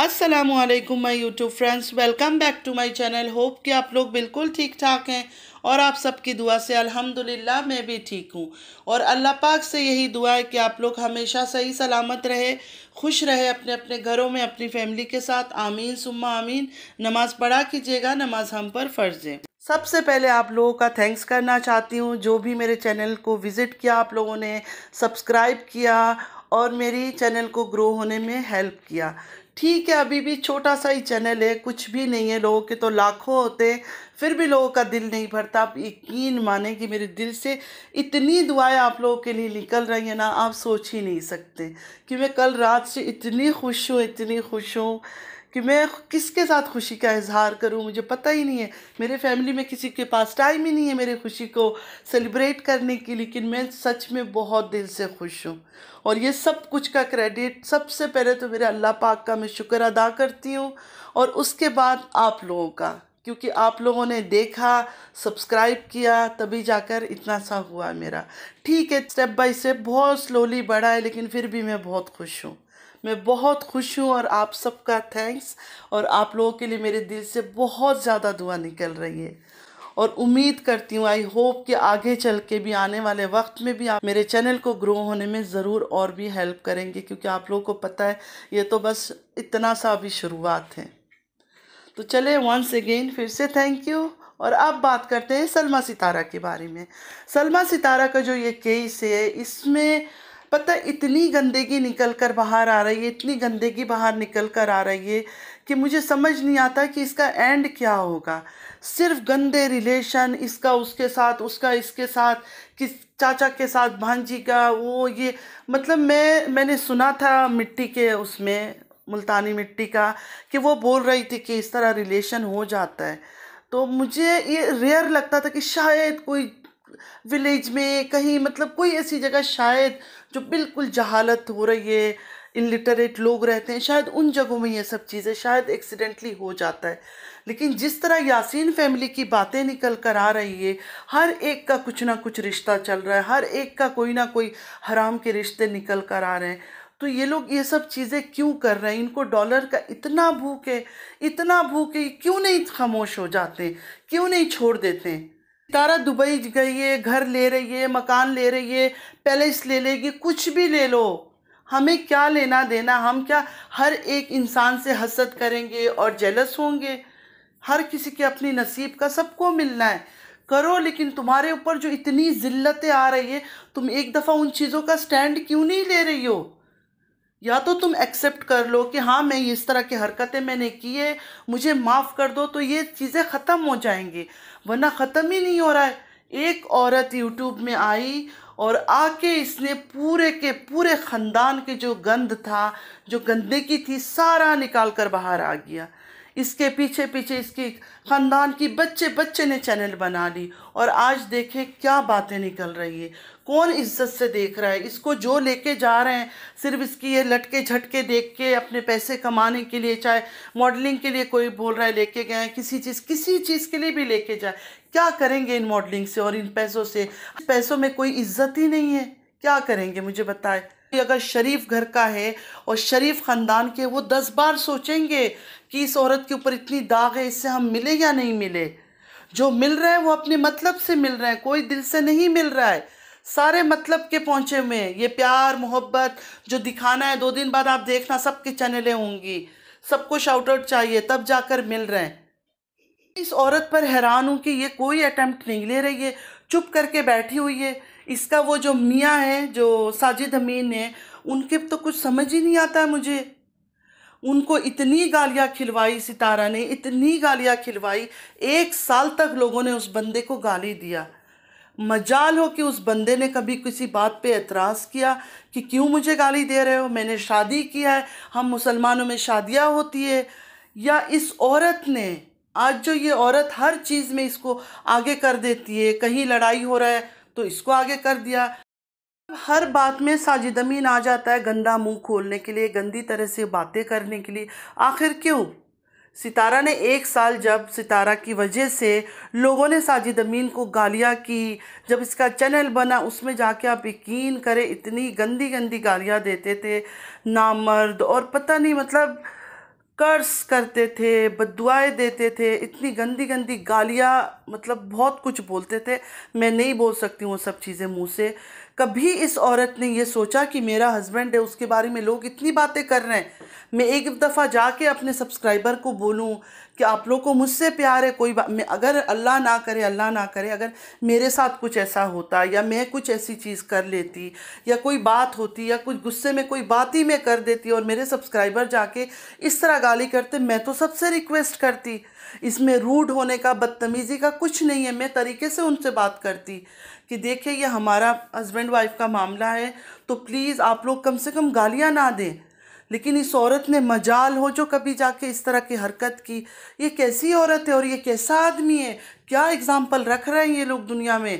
Aslam my YouTube friends welcome back to my channel hope कि आप लोग बिल्कुल ठीक ठाक हैं और आप सबकी दुआ से अल्हम्दुलिल्लाह मैं भी ठीक हूँ और अल्लाह पाक से यही दुआ है कि आप लोग हमेशा सही सलामत रहे खुश रहे अपने अपने घरों में अपनी फैमिली के साथ आमीन सुम्मा आमीन नमाज़ पढ़ा कीजिएगा नमाज हम पर फ़र्ज है सबसे पहले आप लोगों का थैंक्स करना चाहती हूँ जो भी मेरे चैनल को विज़िट किया आप लोगों ने सब्सक्राइब किया और मेरी चैनल को ग्रो होने में हेल्प किया ठीक है अभी भी छोटा सा ही चैनल है कुछ भी नहीं है लोगों के तो लाखों होते हैं फिर भी लोगों का दिल नहीं भरता आप यकीन माने कि मेरे दिल से इतनी दुआएं आप लोगों के लिए निकल रही हैं ना आप सोच ही नहीं सकते कि मैं कल रात से इतनी खुश हूँ इतनी खुश हूँ कि मैं किसके साथ खुशी का इजहार करूं मुझे पता ही नहीं है मेरे फैमिली में किसी के पास टाइम ही नहीं है मेरे खुशी को सेलिब्रेट करने की लेकिन मैं सच में बहुत दिल से खुश हूँ और ये सब कुछ का क्रेडिट सबसे पहले तो मेरे अल्लाह पाक का मैं शुक्र अदा करती हूँ और उसके बाद आप लोगों का क्योंकि आप लोगों ने देखा सब्सक्राइब किया तभी जाकर इतना सा हुआ मेरा ठीक है स्टेप बाय स्टेप बहुत स्लोली बढ़ा है लेकिन फिर भी मैं बहुत खुश हूँ मैं बहुत खुश हूँ और आप सबका थैंक्स और आप लोगों के लिए मेरे दिल से बहुत ज़्यादा दुआ निकल रही है और उम्मीद करती हूँ आई होप कि आगे चल के भी आने वाले वक्त में भी आप मेरे चैनल को ग्रो होने में ज़रूर और भी हेल्प करेंगे क्योंकि आप लोगों को पता है ये तो बस इतना सा अभी शुरुआत है तो चले वंस अगेन फिर से थैंक यू और अब बात करते हैं सलमा सितारा के बारे में सलमा सितारा का जो ये केस है इसमें पता इतनी गंदगी निकल कर बाहर आ रही है इतनी गंदगी बाहर निकल कर आ रही है कि मुझे समझ नहीं आता कि इसका एंड क्या होगा सिर्फ गंदे रिलेशन इसका उसके साथ उसका इसके साथ किस चाचा के साथ भांजी का वो ये मतलब मैं मैंने सुना था मिट्टी के उसमें मुल्तानी मिट्टी का कि वो बोल रही थी कि इस तरह रिलेशन हो जाता है तो मुझे ये रेयर लगता था कि शायद कोई विलेज में कहीं मतलब कोई ऐसी जगह शायद जो बिल्कुल जहालत हो रही है इलिटरेट लोग रहते हैं शायद उन जगहों में ये सब चीज़ें शायद एक्सीडेंटली हो जाता है लेकिन जिस तरह यासीन फैमिली की बातें निकल कर आ रही है हर एक का कुछ ना कुछ रिश्ता चल रहा है हर एक का कोई ना कोई हराम के रिश्ते निकल कर आ रहे हैं तो ये लोग ये सब चीज़ें क्यों कर रहे हैं इनको डॉलर का इतना भूख है इतना भूख है क्यों नहीं खामोश हो जाते क्यों नहीं छोड़ देते हैं तारा दुबई गई है घर ले रही है मकान ले रही है पैलेस ले लेगी कुछ भी ले लो हमें क्या लेना देना हम क्या हर एक इंसान से हसद करेंगे और जेलस होंगे हर किसी के अपनी नसीब का सबको मिलना है करो लेकिन तुम्हारे ऊपर जो इतनी ज़िल्लतें आ रही है तुम एक दफ़ा उन चीज़ों का स्टैंड क्यों नहीं ले रही हो या तो तुम एक्सेप्ट कर लो कि हाँ मैं इस तरह की हरकतें मैंने की है मुझे माफ़ कर दो तो ये चीज़ें ख़त्म हो जाएंगी वरना ख़त्म ही नहीं हो रहा है एक औरत यूट्यूब में आई और आके इसने पूरे के पूरे ख़ानदान के जो गंद था जो गंदगी थी सारा निकाल कर बाहर आ गया इसके पीछे पीछे इसकी ख़ानदान की बच्चे बच्चे ने चैनल बना ली और आज देखें क्या बातें निकल रही है कौन इज्जत से देख रहा है इसको जो लेके जा रहे हैं सिर्फ इसकी ये लटके झटके देख के अपने पैसे कमाने के लिए चाहे मॉडलिंग के लिए कोई बोल रहा है लेके गए किसी चीज़ किसी चीज़ के लिए भी लेके जाए क्या करेंगे इन मॉडलिंग से और इन पैसों से पैसों में कोई इज्जत ही नहीं है क्या करेंगे मुझे बताए अगर शरीफ घर का है और शरीफ ख़ानदान के वो दस बार सोचेंगे कि इस औरत के ऊपर इतनी दाग है इससे हम मिले या नहीं मिले जो मिल रहा है वो अपने मतलब से मिल रहे हैं कोई दिल से नहीं मिल रहा है सारे मतलब के पहुँचे हुए हैं ये प्यार मोहब्बत जो दिखाना है दो दिन बाद आप देखना सबकी चैनलें होंगी सबको शाउट आउट चाहिए तब जाकर मिल रहे हैं इस औरत पर हैरान हूँ कि ये कोई अटैम्प्ट नहीं ले रही है चुप करके बैठी हुई है इसका वो जो मियाँ है जो साजिद अमीन है उनके तो कुछ समझ ही नहीं आता मुझे उनको इतनी गालियाँ खिलवाई सितारा ने इतनी गालियाँ खिलवाई एक साल तक लोगों ने उस बंदे को गाली दिया मजाल हो कि उस बंदे ने कभी किसी बात पे एतराज़ किया कि क्यों मुझे गाली दे रहे हो मैंने शादी किया है हम मुसलमानों में शादियाँ होती है या इस औरत ने आज जो ये औरत हर चीज़ में इसको आगे कर देती है कहीं लड़ाई हो रहा है तो इसको आगे कर दिया हर बात में साजिद आ जाता है गंदा मुंह खोलने के लिए गंदी तरह से बातें करने के लिए आखिर क्यों सितारा ने एक साल जब सितारा की वजह से लोगों ने साजिद अमीन को गालियाँ की जब इसका चैनल बना उसमें जाके आप यकीन करें इतनी गंदी गंदी गालियाँ देते थे नामर्द और पता नहीं मतलब कर्स करते थे बदुआएँ देते थे इतनी गंदी गंदी गालियाँ मतलब बहुत कुछ बोलते थे मैं नहीं बोल सकती हूँ सब चीज़ें मुँह से कभी इस औरत ने यह सोचा कि मेरा हस्बैंड है उसके बारे में लोग इतनी बातें कर रहे हैं मैं एक दफ़ा जाके अपने सब्सक्राइबर को बोलूँ कि आप लोग को मुझसे प्यार है कोई बात अगर अल्लाह ना करे अल्लाह ना करे अगर मेरे साथ कुछ ऐसा होता या मैं कुछ ऐसी चीज़ कर लेती या कोई बात होती या कुछ गुस्से में कोई बात ही मैं कर देती और मेरे सब्सक्राइबर जाके इस तरह गाली करते मैं तो सबसे रिक्वेस्ट करती इसमें रूड होने का बदतमीज़ी का कुछ नहीं है मैं तरीके से उनसे बात करती कि देखिए ये हमारा हस्बैंड वाइफ का मामला है तो प्लीज़ आप लोग कम से कम गालियाँ ना दें लेकिन इस औरत ने मजाल हो जो कभी जाके इस तरह की हरकत की ये कैसी औरत है और ये कैसा आदमी है क्या एग्ज़ाम्पल रख रहे हैं ये लोग दुनिया में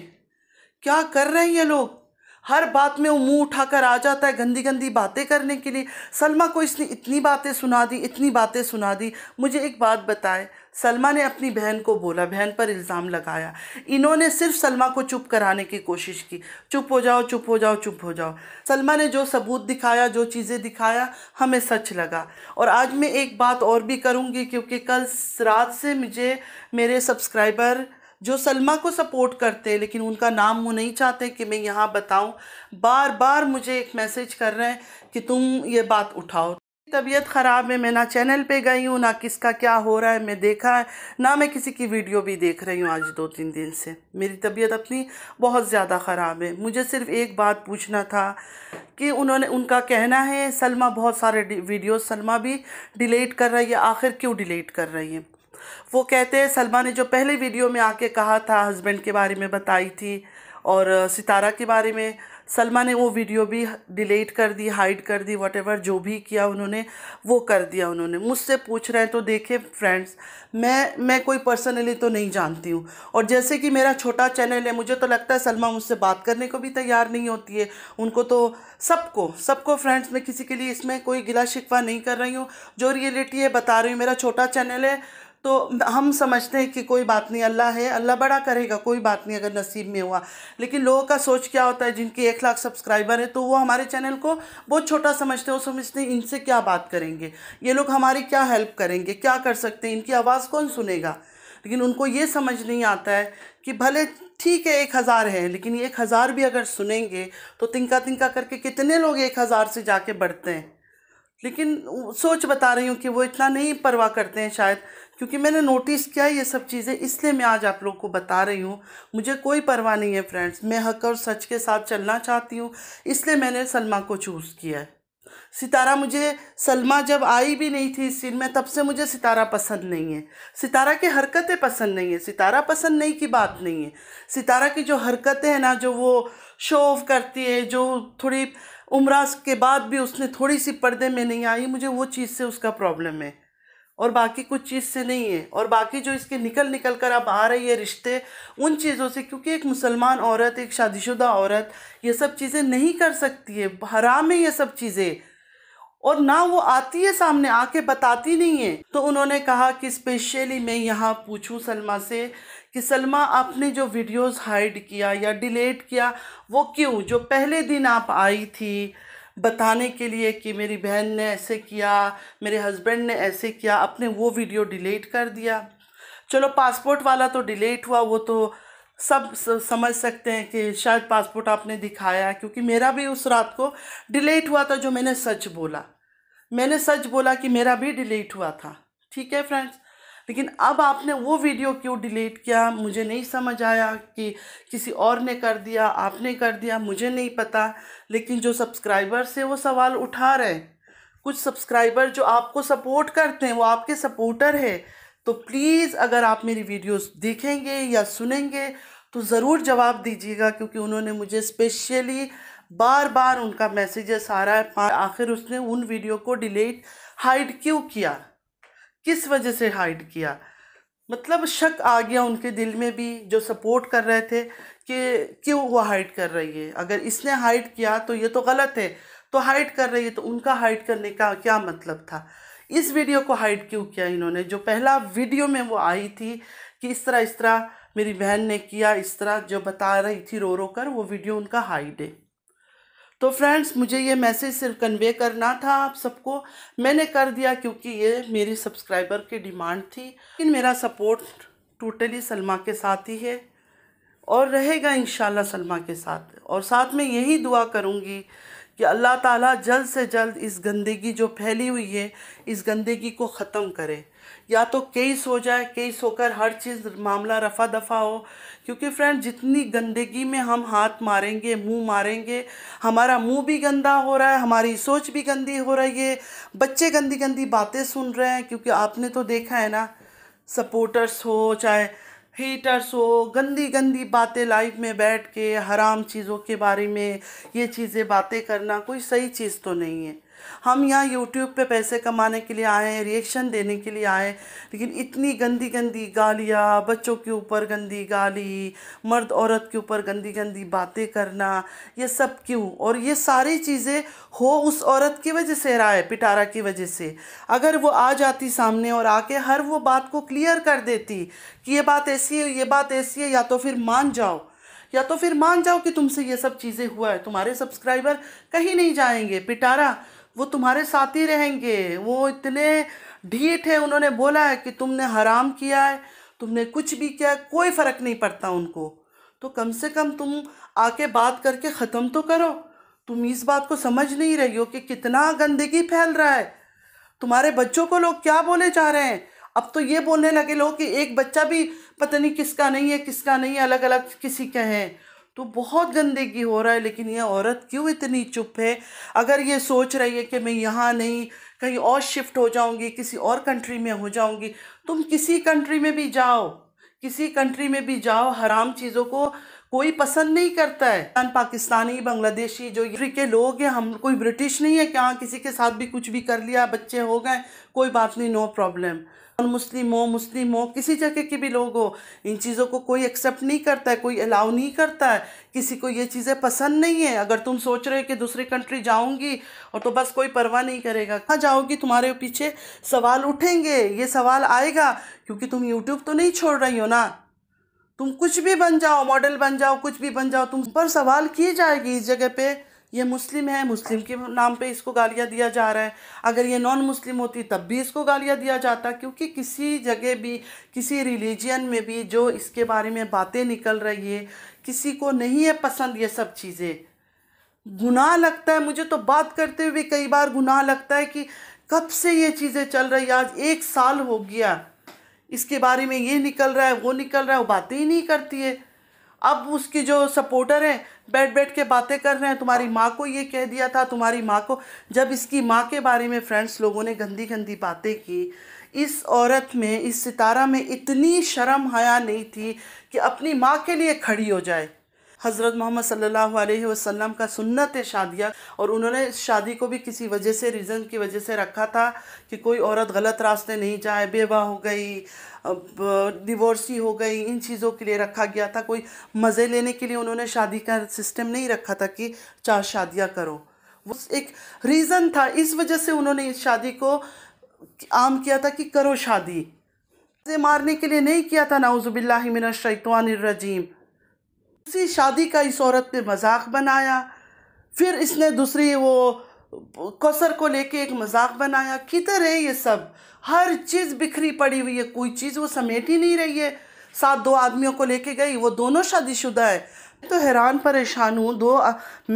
क्या कर रहे हैं ये लोग हर बात में वो मुंह उठाकर आ जाता है गंदी गंदी बातें करने के लिए सलमा को इसने इतनी बातें सुना दी इतनी बातें सुना दी मुझे एक बात बताएं सलमा ने अपनी बहन को बोला बहन पर इल्ज़ाम लगाया इन्होंने सिर्फ सलमा को चुप कराने की कोशिश की चुप हो जाओ चुप हो जाओ चुप हो जाओ सलमा ने जो सबूत दिखाया जो चीज़ें दिखाया हमें सच लगा और आज मैं एक बात और भी करूँगी क्योंकि कल रात से मुझे मेरे सब्सक्राइबर जो सलमा को सपोर्ट करते हैं लेकिन उनका नाम वो नहीं चाहते कि मैं यहाँ बताऊँ बार बार मुझे एक मैसेज कर रहे हैं कि तुम ये बात उठाओ तबीयत ख़राब है मैं ना चैनल पे गई हूँ ना किसका क्या हो रहा है मैं देखा है ना मैं किसी की वीडियो भी देख रही हूँ आज दो तीन दिन से मेरी तबीयत अपनी बहुत ज़्यादा ख़राब है मुझे सिर्फ एक बात पूछना था कि उन्होंने उनका कहना है सलमा बहुत सारे वीडियो सलमा भी डिलीट कर रही है आखिर क्यों डिलीट कर रही है वो कहते हैं सलमा ने जो पहले वीडियो में आके कहा था हस्बैंड के बारे में बताई थी और सितारा के बारे में सलमा ने वो वीडियो भी डिलीट कर दी हाइड कर दी वट जो भी किया उन्होंने वो कर दिया उन्होंने मुझसे पूछ रहे हैं तो देखें फ्रेंड्स मैं मैं कोई पर्सनली तो नहीं जानती हूँ और जैसे कि मेरा छोटा चैनल है मुझे तो लगता है सलमा मुझसे बात करने को भी तैयार नहीं होती है उनको तो सबको सबको फ्रेंड्स मैं किसी के लिए इसमें कोई गिला शिकवा नहीं कर रही हूँ जो रियलिटी है बता रही हूँ मेरा छोटा चैनल है तो हम समझते हैं कि कोई बात नहीं अल्लाह है अल्लाह बड़ा करेगा कोई बात नहीं अगर नसीब में हुआ लेकिन लोगों का सोच क्या होता है जिनके एक लाख सब्सक्राइबर हैं तो वो हमारे चैनल को बहुत छोटा समझते हैं वो समझते हैं इनसे क्या बात करेंगे ये लोग हमारी क्या हेल्प करेंगे क्या कर सकते हैं इनकी आवाज़ कौन सुनेगा लेकिन उनको ये समझ नहीं आता है कि भले ठीक है एक हज़ार है लेकिन एक हज़ार भी अगर सुनेंगे तो तिनका तिनका करके कितने लोग एक हज़ार से जाके बढ़ते हैं लेकिन सोच बता रही हूँ कि वो इतना नहीं परवाह करते हैं शायद क्योंकि मैंने नोटिस किया ये सब चीज़ें इसलिए मैं आज आप लोग को बता रही हूँ मुझे कोई परवाह नहीं है फ्रेंड्स मैं हक और सच के साथ चलना चाहती हूँ इसलिए मैंने सलमा को चूज़ किया है सितारा मुझे सलमा जब आई भी नहीं थी इस सीन में तब से मुझे सितारा पसंद नहीं है सितारा की हरकतें पसंद नहीं है सितारा पसंद नहीं की बात नहीं है सितारा की जो हरकतें हैं ना जो वो शो ऑफ करती है जो थोड़ी उम्र के बाद भी उसने थोड़ी सी पर्दे में नहीं आई मुझे वो चीज़ से उसका प्रॉब्लम है और बाकी कुछ चीज़ से नहीं है और बाकी जो इसके निकल निकल कर अब आ रही है रिश्ते उन चीज़ों से क्योंकि एक मुसलमान औरत एक शादीशुदा औरत ये सब चीज़ें नहीं कर सकती है हराम है ये सब चीज़ें और ना वो आती है सामने आके बताती नहीं है तो उन्होंने कहा कि स्पेशली मैं यहाँ पूछूँ सलमा से कि सलमा आपने जो वीडियोस हाइड किया या डिलीट किया वो क्यों जो पहले दिन आप आई थी बताने के लिए कि मेरी बहन ने ऐसे किया मेरे हस्बैंड ने ऐसे किया अपने वो वीडियो डिलीट कर दिया चलो पासपोर्ट वाला तो डिलीट हुआ वो तो सब समझ सकते हैं कि शायद पासपोर्ट आपने दिखाया क्योंकि मेरा भी उस रात को डिलीट हुआ था जो मैंने सच बोला मैंने सच बोला कि मेरा भी डिलीट हुआ था ठीक है फ्रेंड्स लेकिन अब आपने वो वीडियो क्यों डिलीट किया मुझे नहीं समझ आया कि किसी और ने कर दिया आपने कर दिया मुझे नहीं पता लेकिन जो सब्सक्राइबर से वो सवाल उठा रहे हैं कुछ सब्सक्राइबर जो आपको सपोर्ट करते हैं वो आपके सपोर्टर है तो प्लीज़ अगर आप मेरी वीडियोस देखेंगे या सुनेंगे तो ज़रूर जवाब दीजिएगा क्योंकि उन्होंने मुझे स्पेशली बार बार उनका मैसेजेस आ रहा है आखिर उसने उन वीडियो को डिलीट हाइड क्यों किया किस वजह से हाइड किया मतलब शक आ गया उनके दिल में भी जो सपोर्ट कर रहे थे कि क्यों वो हाइड कर रही है अगर इसने हाइड किया तो ये तो गलत है तो हाइड कर रही है तो उनका हाइड करने का क्या मतलब था इस वीडियो को हाइड क्यों किया इन्होंने जो पहला वीडियो में वो आई थी कि इस तरह इस तरह मेरी बहन ने किया इस तरह जो बता रही थी रो रो कर वो वीडियो उनका हाइड है तो फ्रेंड्स मुझे ये मैसेज सिर्फ कन्वे करना था आप सबको मैंने कर दिया क्योंकि ये मेरी सब्सक्राइबर की डिमांड थी लेकिन मेरा सपोर्ट टोटली सलमा के साथ ही है और रहेगा इन सलमा के साथ और साथ में यही दुआ करूँगी कि अल्लाह ताला जल्द से जल्द इस गंदगी जो फैली हुई है इस गंदगी को ख़त्म करे या तो केस हो जाए केस होकर हर चीज़ मामला रफा दफा हो क्योंकि फ्रेंड जितनी गंदगी में हम हाथ मारेंगे मुंह मारेंगे हमारा मुंह भी गंदा हो रहा है हमारी सोच भी गंदी हो रही है बच्चे गंदी गंदी बातें सुन रहे हैं क्योंकि आपने तो देखा है ना सपोर्टर्स हो चाहे हीटर्स हो गंदी गंदी बातें लाइफ में बैठ के हराम चीज़ों के बारे में ये चीज़ें बातें करना कोई सही चीज़ तो नहीं है हम यहाँ यूट्यूब पे पैसे कमाने के लिए आए हैं रिएक्शन देने के लिए आए लेकिन इतनी गंदी गंदी गालियाँ बच्चों के ऊपर गंदी गाली मर्द औरत के ऊपर गंदी गंदी बातें करना ये सब क्यों और ये सारी चीज़ें हो उस औरत की वजह से रहा है पिटारा की वजह से अगर वो आ जाती सामने और आके हर वो बात को क्लियर कर देती कि ये बात ऐसी है ये बात ऐसी है या तो फिर मान जाओ या तो फिर मान जाओ कि तुमसे ये सब चीज़ें हुआ है तुम्हारे सब्सक्राइबर कहीं नहीं जाएंगे पिटारा वो तुम्हारे साथ ही रहेंगे वो इतने ढीठ है उन्होंने बोला है कि तुमने हराम किया है तुमने कुछ भी किया कोई फ़र्क नहीं पड़ता उनको तो कम से कम तुम आके बात करके ख़त्म तो करो तुम इस बात को समझ नहीं रही हो कि कितना गंदगी फैल रहा है तुम्हारे बच्चों को लोग क्या बोले जा रहे हैं अब तो ये बोलने लगे लोग कि एक बच्चा भी पता नहीं किसका नहीं है किसका नहीं है अलग अलग किसी के हैं तो बहुत गंदगी हो रहा है लेकिन ये औरत क्यों इतनी चुप है अगर ये सोच रही है कि मैं यहाँ नहीं कहीं और शिफ्ट हो जाऊँगी किसी और कंट्री में हो जाऊँगी तुम किसी कंट्री में भी जाओ किसी कंट्री में भी जाओ हराम चीज़ों को कोई पसंद नहीं करता है पाकिस्तानी बांग्लादेशी जो यूट्री के लोग हैं हम कोई ब्रिटिश नहीं है कि हाँ किसी के साथ भी कुछ भी कर लिया बच्चे हो गए कोई बात नहीं नो प्रॉब्लम और मुस्लिम हो मुस्लिम हो किसी जगह के भी लोग हो इन चीज़ों को कोई एक्सेप्ट नहीं करता है कोई अलाउ नहीं करता है किसी को ये चीज़ें पसंद नहीं है अगर तुम सोच रहे हो कि दूसरी कंट्री जाऊंगी और तो बस कोई परवाह नहीं करेगा कहाँ जाओगी तुम्हारे पीछे सवाल उठेंगे ये सवाल आएगा क्योंकि तुम यूट्यूब तो नहीं छोड़ रही हो ना तुम कुछ भी बन जाओ मॉडल बन जाओ कुछ भी बन जाओ तुम पर सवाल की जाएगी इस जगह पे ये मुस्लिम है मुस्लिम के नाम पे इसको गालियाँ दिया जा रहा है अगर ये नॉन मुस्लिम होती तब भी इसको गालियाँ दिया जाता क्योंकि किसी जगह भी किसी रिलीजन में भी जो इसके बारे में बातें निकल रही है किसी को नहीं है पसंद ये सब चीज़ें गुनाह लगता है मुझे तो बात करते हुए कई बार गुनाह लगता है कि कब से ये चीज़ें चल रही आज एक साल हो गया इसके बारे में ये निकल रहा है वो निकल रहा है वो बातें ही नहीं करती है अब उसकी जो सपोर्टर हैं बैठ बैठ के बातें कर रहे हैं तुम्हारी माँ को ये कह दिया था तुम्हारी माँ को जब इसकी माँ के बारे में फ्रेंड्स लोगों ने गंदी गंदी बातें की इस औरत में इस सितारा में इतनी शर्म हया नहीं थी कि अपनी माँ के लिए खड़ी हो जाए हज़रत मोहम्मद सल्लल्लाहु अलैहि वसल्लम का सुन्नत है शादिया और उन्होंने इस शादी को भी किसी वजह से रीज़न की वजह से रखा था कि कोई औरत गलत रास्ते नहीं जाए बेवा हो गई डिवोर्सी हो गई इन चीज़ों के लिए रखा गया था कोई मज़े लेने के लिए उन्होंने शादी का सिस्टम नहीं रखा था कि चार शादियाँ करो वो एक रीज़न था इस वजह से उन्होंने इस शादी को आम किया था कि करो शादी से मारने के लिए नहीं किया था नाउजुबिल्लामिनशैतवानरजीम इसी शादी का इस औरत ने मजाक बनाया फिर इसने दूसरी वो कसर को लेके एक मजाक बनाया किधर है ये सब हर चीज़ बिखरी पड़ी हुई है कोई चीज़ वो समेट ही नहीं रही है साथ दो आदमियों को लेके गई वो दोनों शादीशुदा है तो हैरान परेशान हूँ दो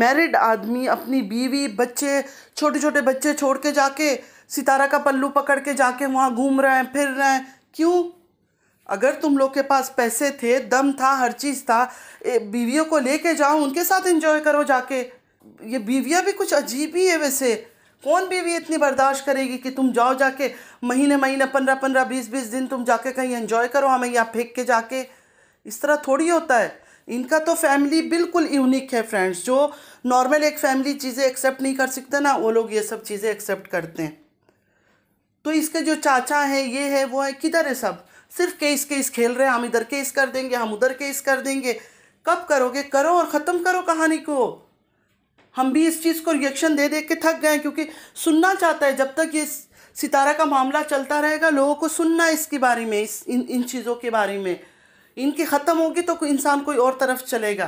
मैरिड आदमी अपनी बीवी बच्चे छोटे छोटे बच्चे छोड़ के जाके सितारा का पल्लू पकड़ के जाके वहाँ घूम रहे हैं फिर रहे हैं क्यों अगर तुम लोग के पास पैसे थे दम था हर चीज़ था बीवियों को लेके जाओ उनके साथ एंजॉय करो जाके ये बीवियाँ भी कुछ अजीब ही है वैसे कौन बीवी इतनी बर्दाश्त करेगी कि तुम जाओ जाके महीने महीने पंद्रह पंद्रह बीस बीस दिन तुम जाके कहीं एंजॉय करो हमें यहाँ फेंक के जाके इस तरह थोड़ी होता है इनका तो फैमिली बिल्कुल यूनिक है फ्रेंड्स जो नॉर्मल एक फैमिली चीज़ें एक्सेप्ट नहीं कर सकते ना वो लोग ये सब चीज़ें एक्सेप्ट करते हैं तो इसके जो चाचा हैं ये है वो है किधर है सब सिर्फ केस केस खेल रहे हैं हम इधर केस कर देंगे हम उधर केस कर देंगे कब करोगे करो और ख़त्म करो कहानी को हम भी इस चीज़ को रिएक्शन दे दे के थक गए क्योंकि सुनना चाहता है जब तक ये सितारा का मामला चलता रहेगा लोगों को सुनना है इसके बारे में इस इन इन चीज़ों के बारे में इनकी ख़त्म होगी तो इंसान कोई और तरफ चलेगा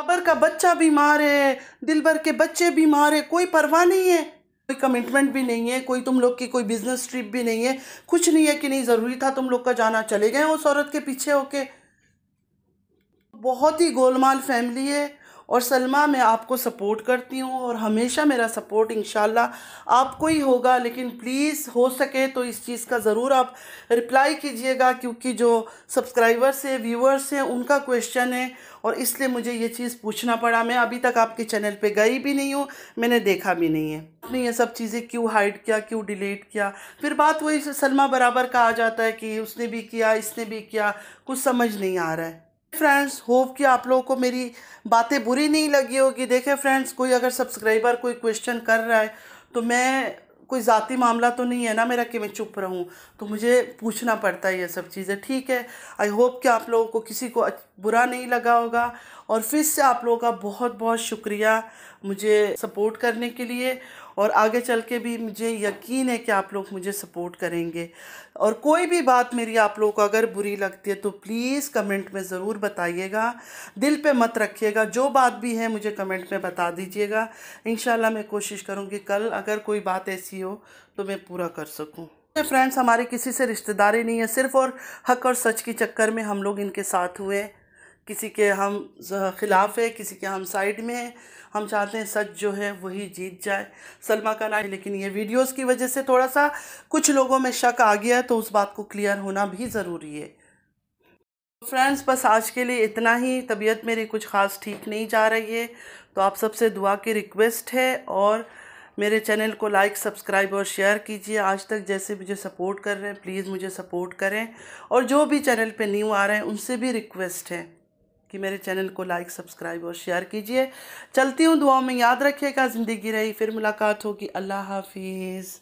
खबर का बच्चा बीमार है दिल भर के बच्चे बीमार है कोई परवाह नहीं है कोई कमिटमेंट भी नहीं है कोई तुम लोग की कोई बिजनेस ट्रिप भी नहीं है कुछ नहीं है कि नहीं ज़रूरी था तुम लोग का जाना चले गए उस औरत के पीछे होके बहुत ही गोलमाल फैमिली है और सलमा मैं आपको सपोर्ट करती हूँ और हमेशा मेरा सपोर्ट इन आपको ही होगा लेकिन प्लीज़ हो सके तो इस चीज़ का ज़रूर आप रिप्लाई कीजिएगा क्योंकि जो सब्सक्राइबर्स हैं व्यूअर्स हैं उनका क्वेश्चन है और इसलिए मुझे ये चीज़ पूछना पड़ा मैं अभी तक आपके चैनल पे गई भी नहीं हूँ मैंने देखा भी नहीं है आपने ये सब चीज़ें क्यों हाइड किया क्यों डिलीट किया फिर बात वही सलमा बराबर का आ जाता है कि उसने भी किया इसने भी किया कुछ समझ नहीं आ रहा है फ्रेंड्स होप कि आप लोगों को मेरी बातें बुरी नहीं लगी होगी देखें फ्रेंड्स कोई अगर सब्सक्राइबर कोई क्वेश्चन कर रहा है तो मैं कोई ज़ाती मामला तो नहीं है ना मेरा कि मैं चुप रहूँ तो मुझे पूछना पड़ता है ये सब चीज़ें ठीक है आई होप कि आप लोगों को किसी को बुरा नहीं लगा होगा और फिर से आप लोगों का बहुत बहुत शुक्रिया मुझे सपोर्ट करने के लिए और आगे चल के भी मुझे यकीन है कि आप लोग मुझे सपोर्ट करेंगे और कोई भी बात मेरी आप लोगों को अगर बुरी लगती है तो प्लीज़ कमेंट में ज़रूर बताइएगा दिल पे मत रखिएगा जो बात भी है मुझे कमेंट में बता दीजिएगा इन मैं कोशिश करूँगी कल अगर कोई बात ऐसी हो तो मैं पूरा कर सकूँ फ्रेंड्स हमारे किसी से रिश्तेदारी नहीं है सिर्फ़ और हक और सच के चक्कर में हम लोग इनके साथ हुए किसी के हम ख़िलाफ़ है किसी के हम साइड में हैं हम चाहते हैं सच जो है वही जीत जाए सलमा का नाम लेकिन ये वीडियोस की वजह से थोड़ा सा कुछ लोगों में शक आ गया है तो उस बात को क्लियर होना भी ज़रूरी है फ्रेंड्स बस आज के लिए इतना ही तबीयत मेरी कुछ ख़ास ठीक नहीं जा रही है तो आप सबसे दुआ की रिक्वेस्ट है और मेरे चैनल को लाइक सब्सक्राइब और शेयर कीजिए आज तक जैसे मुझे सपोर्ट कर रहे हैं प्लीज़ मुझे सपोर्ट करें और जो भी चैनल पे न्यू आ रहे हैं उनसे भी रिक्वेस्ट है कि मेरे चैनल को लाइक सब्सक्राइब और शेयर कीजिए चलती हूँ दुआओं में याद रखिएगा ज़िंदगी रही फिर मुलाकात होगी अल्लाह हाफिज़